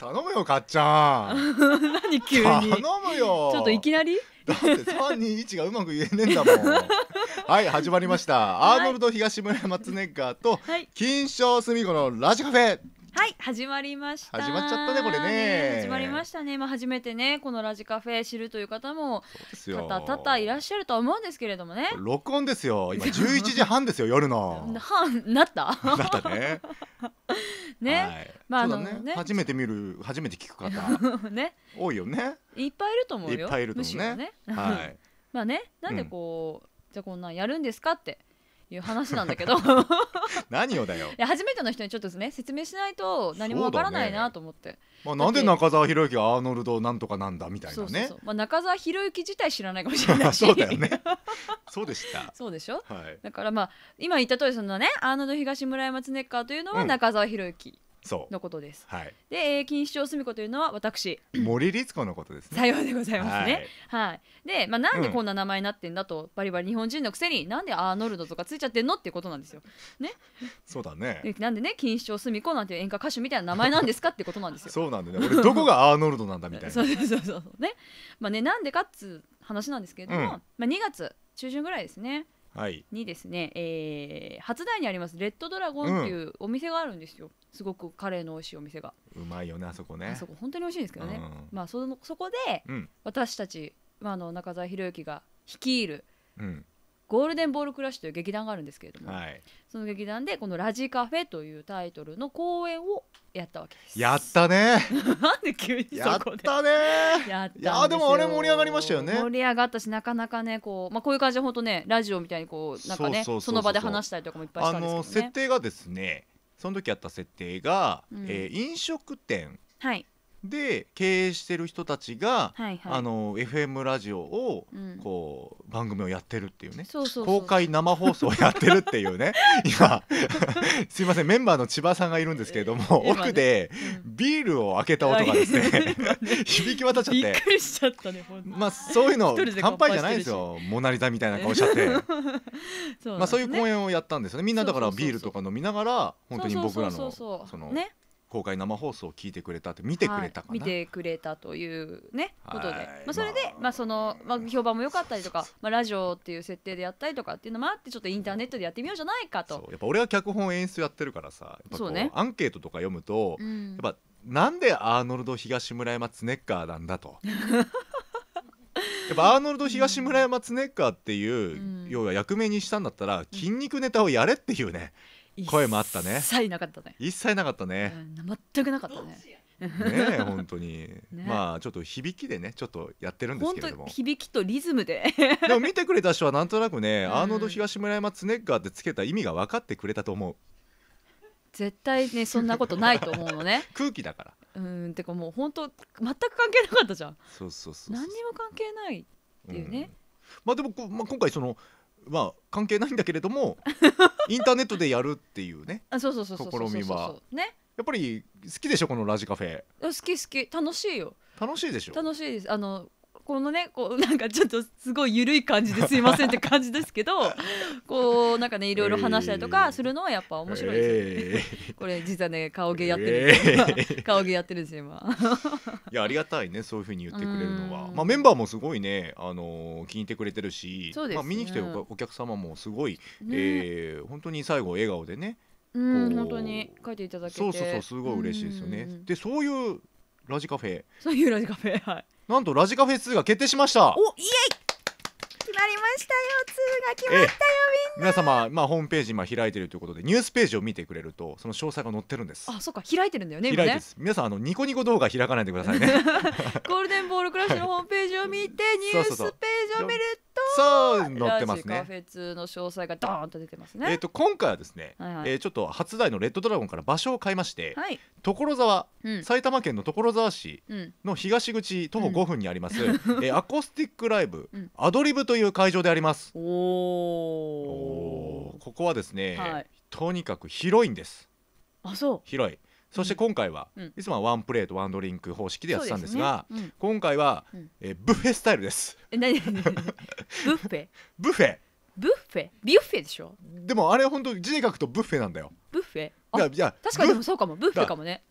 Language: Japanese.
頼むよかっちゃん 何急に頼むよちょっといきなりだって321がうまく言えねえんだもん はい始まりました、アーノルド東村松根ガーと、はい、金賞すみこのラジカフェはい始まりました始まっちゃったねこれね始まりましたねまあ初めてねこのラジカフェ知るという方も方た多々いらっしゃるとは思うんですけれどもね録音ですよ今11時半ですよ夜の 半なったなったねね、はいまあ、あのね初めて見る初めて聞く方、ね、多いよねいっぱいいると思うよいっぱいいると思うねね、はい、まあねなんでこう、うん、じゃあこんなんやるんですかっていう話なんだけど 何をだよいや初めての人にちょっとですね説明しないと何もわからないなと思って、ね、まあ、なんで中澤宏之がアーノルドなんとかなんだみたいなねまあ、中澤宏之自体知らないかもしれないしそうだよねそうでしたそうでしょ、はい、だからまあ今言った通りそのねアーノルド東村山恒ーというのは中澤宏之、うんそうのことです。はい、で、えー、錦糸町すみ子というのは私 森律子のことですね。さようでございますね。はい、はい、で、まあ、なんでこんな名前になってんだと、うん、バリバリ日本人のくせになんでアーノルドとかついちゃってんのっていうことなんですよ。ね。そうだね。なんでね錦糸町すみ子なんて演歌歌手みたいな名前なんですかってことなんですよ。そうなんでね。俺どこがアーノルドなんだみたいな。そうそうそうそうね。まあねなんでかっつ話なんですけれども、うん、まあ2月中旬ぐらいですね。にですね、はい、えー、初台にありますレッドドラゴンっていうお店があるんですよ、うん、すごくカレーの美味しいお店がうまいよねあそこねあそこ本当に美味しいんですけどね、うん、まあそのそこで、私たち、まあ、あの中澤宏之が率いる、うん、ゴールデンボールクラッシュという劇団があるんですけれども、はい、その劇団でこの「ラジカフェ」というタイトルの公演をやったわけですやったね なんで急にやったねやったいやでもあれ盛り上がりましたよね盛り上がったしなかなかねこう、まあ、こういう感じで本当ねラジオみたいにこうなんかねその場で話したりとかもいっぱいしたんですけど、ね、設定がですねその時やった設定が、うん、えー、飲食店はいで経営してる人たちが、はいはい、あの FM ラジオを、うん、こう番組をやってるっていうね公開生放送をやってるっていうね 今すいませんメンバーの千葉さんがいるんですけれども、奥で、ビールを開けた音がですね響き渡っちゃってびっくりしちゃったねまあそういうの乾杯じゃないですよモナ・リザみたいな顔しちゃって、ね、まあ、そういう公演をやったんですよねみんなだからビールとか飲みながら本当に僕らのその、ね、公開生放送を聞いてくれたって見てくれたかな、はい、見てくれたというねことで、まあ、それで、まあそのまあ、評判も良かったりとか、まあ、ラジオっていう設定でやったりとかっていうのもあってちょっとインターネットでやってみようじゃないかとやっぱ俺は脚本演出やってるからさそうね、アンケートとか読むと、うん、やっぱなんでアーノルド東村山ツネッカーなんだと。やっぱアーノルド東村山ツネッカーっていう、うん、要は役名にしたんだったら筋肉ネタをやれっていうね。うん声もあったね一切なかったね一切なかったね、うん、全くなかったねね本当に、ね、まあちょっと響きでねちょっとやってるんですけれども響きとリズムで でも見てくれた人はなんとなくね、うん、アーノード東村山ツネッガーってつけた意味が分かってくれたと思う絶対ねそんなことないと思うのね 空気だからうんてかもう本当全く関係なかったじゃんそうそうそう何にも関係ないっていうね、うん、まあでも、まあ、今回そのまあ関係ないんだけれども インターネットでやるっていうねあそうそうそう試みはねやっぱり好きでしょこのラジカフェ好き好き楽しいよ楽しいでしょ楽しいですあのこのねこう なんかちょっとすごい緩い感じですいませんって感じですけど こうなんかねいろいろ話したりとかするのはやっぱ面白いですね、えー、これ実はね顔芸やってる、えー、顔芸やってるんですよ今いやありがたいねそういうふうに言ってくれるのは、まあ、メンバーもすごいね、あのー、聞いてくれてるし、ね、まあ、見に来てお客様もすごい、ねえー、本当に最後笑顔でねうん本当に書いていただけてそうそうそうすごい嬉しいですよねでそういうラジカフェそういうラジカフェはいなんとラジカフェ2が決定しましたおイエイ決まりましたよ2が決まったよ、ええ、皆様、まあ、ホームページ今開いてるということでニュースページを見てくれるとその詳細が載ってるんですあそっか開いてるんだよね、ね、皆さんあのニコニコ動画開かないでくださいね ゴールデンボールクラッシュのホームページを見て、ニュースページを見るとさあ載ってますね。ラジカフェ2の詳細がドーンと出てますね。えっ、と今回はですね、はいはい、えー、ちょっと初台のレッドドラゴンから場所を変えまして、はい、所沢、うん、埼玉県の所沢市の東口徒歩5分にあります、うん、えー、アコースティックライブ、うん、アドリブという会場であります。おお。ここはですね、はい、とにかく広いんです。あそう。広い。そして今回は、いつもはワンプレートワンドリンク方式でやってたんですが、すねうん、今回は、うん、えブッフェスタイルです。え何何ブッフェブッフェブッフェビュッフェでしょでもあれ本当字で書くとブッフェなんだよ。ブッフェいやいや確かにでもそうかもブッフェかもね